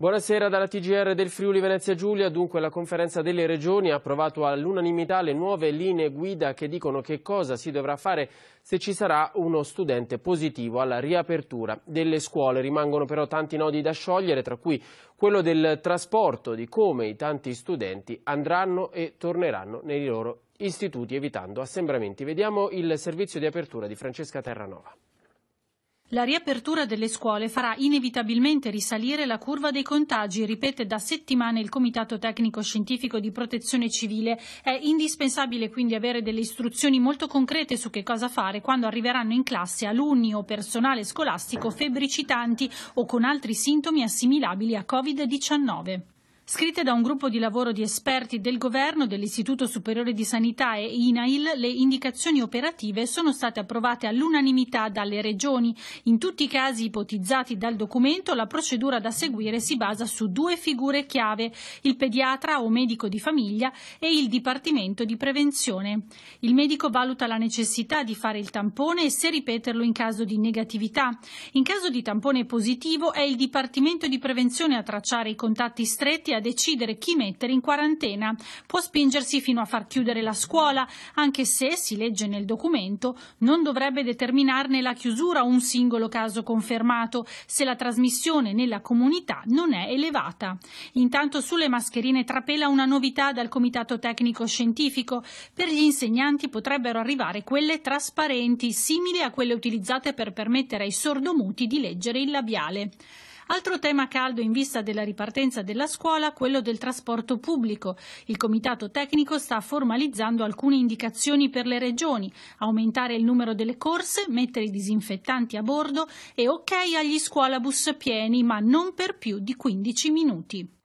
Buonasera dalla TGR del Friuli Venezia Giulia. Dunque la conferenza delle regioni ha approvato all'unanimità le nuove linee guida che dicono che cosa si dovrà fare se ci sarà uno studente positivo alla riapertura delle scuole. Rimangono però tanti nodi da sciogliere, tra cui quello del trasporto, di come i tanti studenti andranno e torneranno nei loro istituti evitando assembramenti. Vediamo il servizio di apertura di Francesca Terranova. La riapertura delle scuole farà inevitabilmente risalire la curva dei contagi, ripete da settimane il Comitato Tecnico Scientifico di Protezione Civile. È indispensabile quindi avere delle istruzioni molto concrete su che cosa fare quando arriveranno in classe alunni o personale scolastico febbricitanti o con altri sintomi assimilabili a Covid-19 scritte da un gruppo di lavoro di esperti del governo, dell'Istituto Superiore di Sanità e INAIL, le indicazioni operative sono state approvate all'unanimità dalle regioni. In tutti i casi ipotizzati dal documento, la procedura da seguire si basa su due figure chiave, il pediatra o medico di famiglia e il Dipartimento di Prevenzione. Il medico valuta la necessità di fare il tampone e se ripeterlo in caso di negatività. In caso di tampone positivo è il Dipartimento di Prevenzione a tracciare i contatti stretti a decidere chi mettere in quarantena. Può spingersi fino a far chiudere la scuola, anche se, si legge nel documento, non dovrebbe determinarne la chiusura un singolo caso confermato se la trasmissione nella comunità non è elevata. Intanto sulle mascherine trapela una novità dal Comitato Tecnico Scientifico. Per gli insegnanti potrebbero arrivare quelle trasparenti, simili a quelle utilizzate per permettere ai sordomuti di leggere il labiale. Altro tema caldo in vista della ripartenza della scuola, quello del trasporto pubblico. Il comitato tecnico sta formalizzando alcune indicazioni per le regioni, aumentare il numero delle corse, mettere i disinfettanti a bordo e ok agli scuolabus pieni, ma non per più di 15 minuti.